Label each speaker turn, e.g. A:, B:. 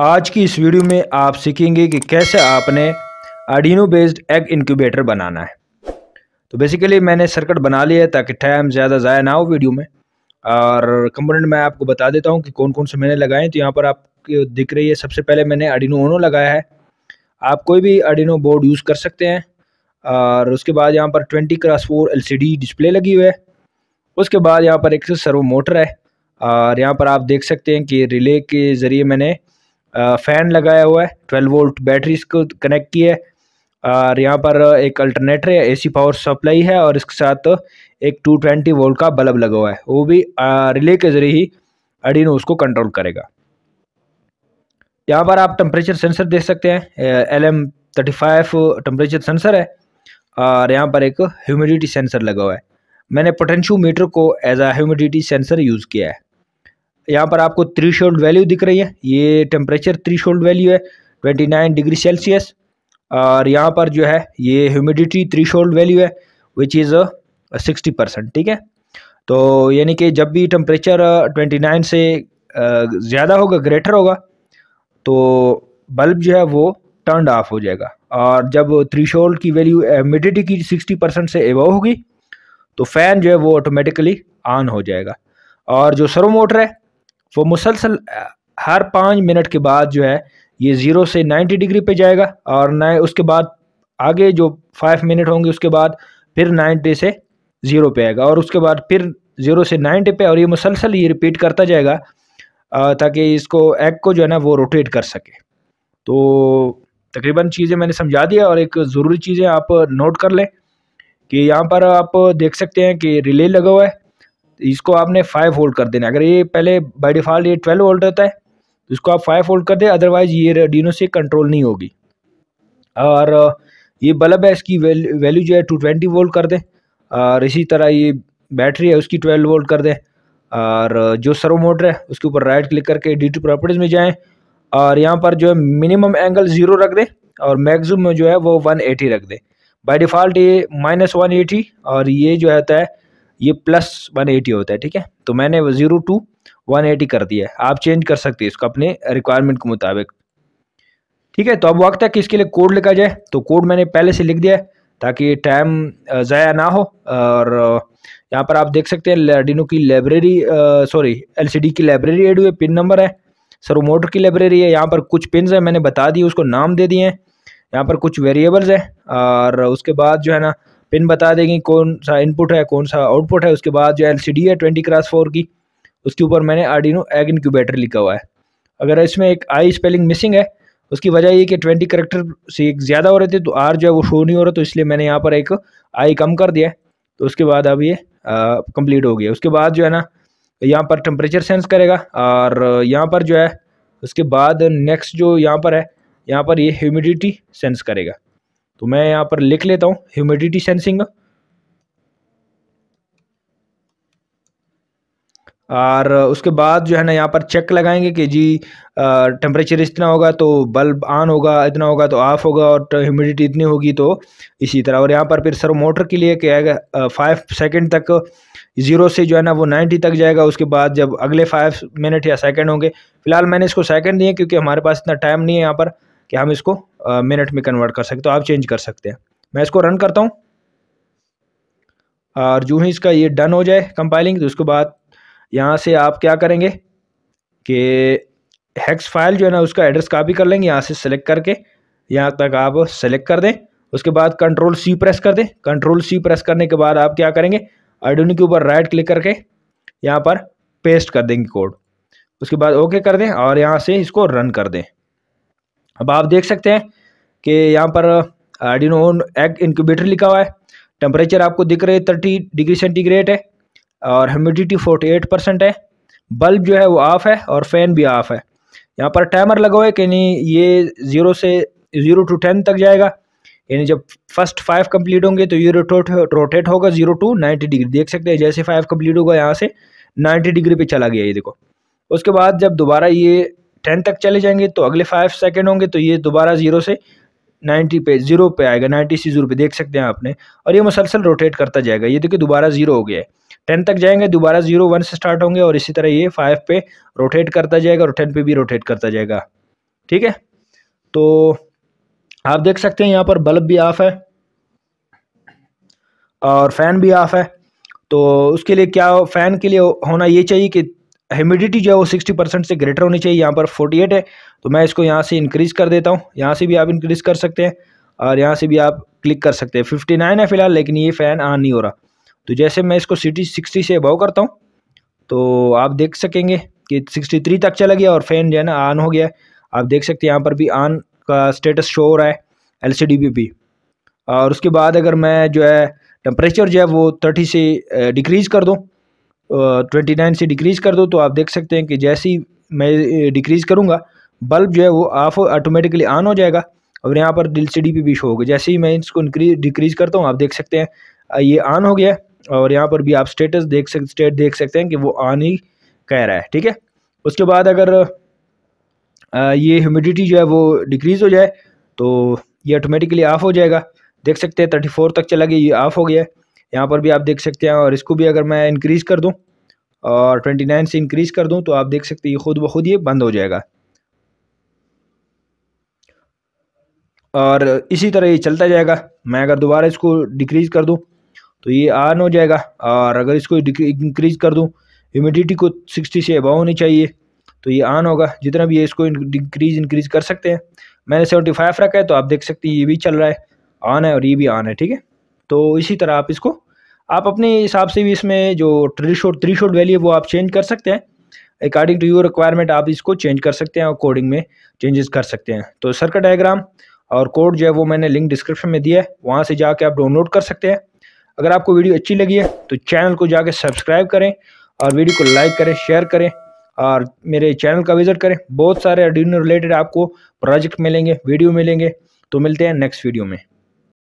A: आज की इस वीडियो में आप सीखेंगे कि कैसे आपने आडिनो बेस्ड एग इनक्यूबेटर बनाना है तो बेसिकली मैंने सर्किट बना लिया है ताकि टाइम ज़्यादा ज़ाया ना हो वीडियो में और कंपोनेंट मैं आपको बता देता हूँ कि कौन कौन से मैंने लगाए तो यहाँ पर आप दिख रही है सबसे पहले मैंने अडिनो ओनो लगाया है आप कोई भी अडिनो बोर्ड यूज़ कर सकते हैं और उसके बाद यहाँ पर twenty cross four L display लगी हुई है उसके बाद यहाँ पर एक सर्वो मोटर है और यहाँ पर आप देख सकते हैं कि रिले के ज़रिए मैंने फ़ैन लगाया हुआ है ट्वेल्व वोल्ट बैटरी इसको कनेक्ट की है और यहाँ पर एक अल्टरनेटर है एसी पावर सप्लाई है और इसके साथ एक 220 वोल्ट का बल्ब लगा हुआ है वो भी रिले के ज़रिए ही अडीनो उसको कंट्रोल करेगा यहाँ पर आप टेम्परेचर सेंसर देख सकते हैं L M thirty five temperature sensor है और यहाँ पर एक ह्यूमिडिटी सेंसर लगा हुआ है मैंने पोटेंशियोमीटर को as a humidity sensor use किया है यहाँ पर आपको थ्री शोल्ड वैल्यू दिख रही है ये टेम्परेचर थ्री शोल्ड वैल्यू है ट्वेंटी नाइन डिग्री सेल्सियस और यहाँ पर जो है ये ह्यूमिडिटी थ्री शोल्ड वैल्यू है विच इज़ सिक्सटी परसेंट ठीक है तो यानी कि जब भी टेम्परेचर ट्वेंटी नाइन से uh, ज़्यादा होगा ग्रेटर होगा तो बल्ब जो है वो टर्न ऑफ हो जाएगा और जब थ्री शोल्ड की वैल्यू ह्यूमिडिटी uh, की सिक्सटी परसेंट से एवो होगी तो फ़ैन जो है वो ऑटोमेटिकली ऑन हो जाएगा और जो सर्वो मोटर है वो मुसलसल हर पाँच मिनट के बाद जो है ये ज़ीरो से नाइन्टी डिग्री पे जाएगा और नए उसके बाद आगे जो फाइव मिनट होंगे उसके बाद फिर नाइन्टी से ज़ीरो पे आएगा और उसके बाद फिर ज़ीरो से नाइन्टी पे और ये मुसलसल ये रिपीट करता जाएगा ताकि इसको एग को जो है ना वो रोटेट कर सके तो तकरीबन चीज़ें मैंने समझा दिया और एक ज़रूरी चीज़ें आप नोट कर लें कि यहाँ पर आप देख सकते हैं कि रिले लगा हुआ है इसको आपने फाइव होल्ड कर देना अगर ये पहले बाई डिफ़ॉल्ट ये ट्वेल्व होल्ड रहता है तो इसको आप फाइव होल्ड कर दें अदरवाइज़ ये रेडिनो से कंट्रोल नहीं होगी और ये बल्ब है इसकी वैल्यू जो है टू ट्वेंटी वोल्ट कर दें और इसी तरह ये बैटरी है उसकी ट्वेल्व वोल्ट कर दें और जो सर्वो मोटर है उसके ऊपर राइट क्लिक करके डी टू प्रॉपर्टीज़ में जाएँ और यहाँ पर जो है मिनिमम एंगल ज़ीरो रख दें और मैक्सिमम जो है वो वन एटी रख दें बाई डिफ़ाल्ट ये माइनस वन एटी और ये जो होता है ये प्लस वन एटी होता है ठीक है तो मैंने ज़ीरो टू वन एटी कर दिया है आप चेंज कर सकते हैं इसको अपने रिक्वायरमेंट के मुताबिक ठीक है तो अब वक्त है कि इसके लिए कोड लिखा जाए तो कोड मैंने पहले से लिख दिया है ताकि टाइम ज़ाया ना हो और यहाँ पर आप देख सकते हैं लेडिनो की लाइब्रेरी सॉरी एल की लाइब्रेरी एड हुई पिन नंबर है सर मोटर की लाइब्रेरी है यहाँ पर कुछ पिन है मैंने बता दिए उसको नाम दे दिए हैं यहाँ पर कुछ वेरिएबल्स हैं और उसके बाद जो है ना पिन बता देंगे कौन सा इनपुट है कौन सा आउटपुट है उसके बाद जो डी है ट्वेंटी क्रास फोर की उसके ऊपर मैंने आर्डिनो एग इनक्यूबेटर लिखा हुआ है अगर इसमें एक आई स्पेलिंग मिसिंग है उसकी वजह ये कि ट्वेंटी करेक्टर से एक ज़्यादा हो रहे थे तो आर जो है वो शो नहीं हो रहा तो इसलिए मैंने यहाँ पर एक आई कम कर दिया तो उसके बाद अब ये कंप्लीट हो गया उसके बाद जो है ना यहाँ पर टेम्परेचर सेंस करेगा और यहाँ पर जो है उसके बाद नेक्स्ट जो यहाँ पर है यहाँ पर ये ह्यूमिडिटी सेंस करेगा तो मैं यहाँ पर लिख लेता हूँ ह्यूमिडिटी सेंसिंग और उसके बाद जो है ना यहाँ पर चेक लगाएंगे कि जी टेम्परेचर इतना होगा तो बल्ब ऑन होगा इतना होगा तो ऑफ होगा और ह्यूमिडिटी तो इतनी होगी तो इसी तरह और यहाँ पर फिर सर मोटर के लिए क्या फाइव सेकंड तक ज़ीरो से जो है ना वो नाइन्टी तक जाएगा उसके बाद जब अगले फाइव मिनट या सेकंड होंगे फिलहाल मैंने इसको सेकेंड दिए क्योंकि हमारे पास इतना टाइम नहीं है यहाँ पर कि हम इसको मिनट में कन्वर्ट कर सकते हो तो आप चेंज कर सकते हैं मैं इसको रन करता हूँ और जो ही इसका ये डन हो जाए कंपाइलिंग तो उसके बाद यहाँ से आप क्या करेंगे कि हेक्स फाइल जो है ना उसका एड्रेस कापी कर लेंगे यहाँ से सेलेक्ट करके यहाँ तक आप सेलेक्ट कर दें उसके बाद कंट्रोल सी प्रेस कर दें कंट्रोल सी प्रेस करने के बाद आप क्या करेंगे आइडोनी के ऊपर राइट क्लिक करके यहाँ पर पेस्ट कर देंगे कोड उसके बाद ओके कर दें और यहाँ से इसको रन कर दें अब आप देख सकते हैं कि यहाँ पर आर्डिनो एग इनक्यूबेटर लिखा हुआ है टेम्परेचर आपको दिख रहे थर्टी डिग्री सेंटीग्रेड है और ह्यूमिडिटी फोर्टी एट परसेंट है बल्ब जो है वो ऑफ़ है और फ़ैन भी ऑफ़ है यहाँ पर टाइमर लगा हुआ है कि नहीं ये ज़ीरो से ज़ीरो टू टेन तक जाएगा यानी जब फर्स्ट फाइव कंप्लीट होंगे तो ये रोटेट रोटेट होगा ज़ीरो टू नाइन्टी डिग्री देख सकते हैं जैसे फाइव कंप्लीट होगा यहाँ से नाइन्टी डिग्री पे चला गया ये देखो उसके बाद जब दोबारा ये टेन तक चले जाएंगे तो अगले फाइव सेकेंड होंगे तो ये दोबारा ज़ीरो से नाइन्टी पे ज़ीरो पे आएगा नाइन्टी से ज़ीरो पे देख सकते हैं आपने और ये मुसलसल रोटेट करता जाएगा ये देखिए दोबारा ज़ीरो हो गया है टेन तक जाएंगे दोबारा ज़ीरो वन से स्टार्ट होंगे और इसी तरह ये फाइव पे रोटेट करता जाएगा और टेन पे भी रोटेट करता जाएगा ठीक है तो आप देख सकते हैं यहाँ पर बल्ब भी ऑफ है और फ़ैन भी ऑफ है तो उसके लिए क्या फ़ैन के लिए होना ये चाहिए कि ह्यूमिडिटी जो है वो सिक्सटी परसेंट से ग्रेटर होनी चाहिए यहाँ पर फोर्टी एट है तो मैं इसको यहाँ से इंक्रीज़ कर देता हूँ यहाँ से भी आप इंक्रीज़ कर सकते हैं और यहाँ से भी आप क्लिक कर सकते हैं फिफ्टी नाइन है फिलहाल लेकिन ये फ़ैन ऑन नहीं हो रहा तो जैसे मैं इसको सिटी सिक्सटी से अबाव करता हूँ तो आप देख सकेंगे कि सिक्सटी थ्री तक चला गया और फ़ैन जो है ना ऑन हो गया आप देख सकते हैं यहाँ पर भी ऑन का स्टेटस शो हो रहा है एल सी डी भी और उसके बाद अगर मैं जो है टेम्परेचर जो है वो थर्टी से डिक्रीज़ कर दूँ ट्वेंटी नाइन से डिक्रीज़ कर दो तो आप देख सकते हैं कि जैसे ही मैं डिक्रीज़ करूँगा बल्ब जो है वो ऑफ ऑटोमेटिकली ऑन हो जाएगा और यहाँ पर डिल सी डी भी शो होगा जैसे ही मैं इसको डिक्रीज़ करता हूँ आप देख सकते हैं ये ऑन हो गया और यहाँ पर भी आप स्टेटस देख सक स्टेट देख सकते हैं कि वो ऑन ही कह रहा है ठीक है उसके बाद अगर ये ह्यूमिडिटी जो है वो डिक्रीज़ हो जाए तो ये ऑटोमेटिकली ऑफ़ हो जाएगा देख सकते हैं थर्टी फोर तक चला गया ये ऑफ़ हो गया है यहाँ पर भी आप देख सकते हैं और इसको भी अगर मैं इंक्रीज़ कर दूँ और ट्वेंटी नाइन से इंक्रीज़ कर दूँ तो आप देख सकते हैं ये खुद ब खुद ये बंद हो जाएगा और इसी तरह ये चलता जाएगा मैं अगर दोबारा इसको डिक्रीज़ कर दूँ तो ये ऑन हो जाएगा और अगर इसको इंक्रीज़ कर दूँ ह्यूमिडिटी को सिक्सटी से अबाव होनी चाहिए तो ये ऑन होगा जितना भी है इसको डिक्रीज़ इंक्रीज़ कर सकते हैं मैंने सेवेंटी फाइव रखा है तो आप देख सकते हैं ये भी चल रहा है ऑन है और ये भी ऑन है ठीक है तो इसी तरह आप इसको आप अपने हिसाब से भी इसमें जो threshold threshold value है वो आप चेंज कर सकते हैं अकॉर्डिंग टू योर रिक्वायरमेंट आप इसको चेंज कर सकते हैं और कोडिंग में चेंजेस कर सकते हैं तो सर्कट डायग्राम और कोड जो है वो मैंने लिंक डिस्क्रिप्शन में दिया है वहाँ से जाके आप डाउनलोड कर सकते हैं अगर आपको वीडियो अच्छी लगी है तो चैनल को जाके सब्सक्राइब करें और वीडियो को लाइक करें शेयर करें और मेरे चैनल का विज़िट करें बहुत सारे अडीनो रिलेटेड आपको प्रोजेक्ट मिलेंगे वीडियो मिलेंगे तो मिलते हैं नेक्स्ट वीडियो में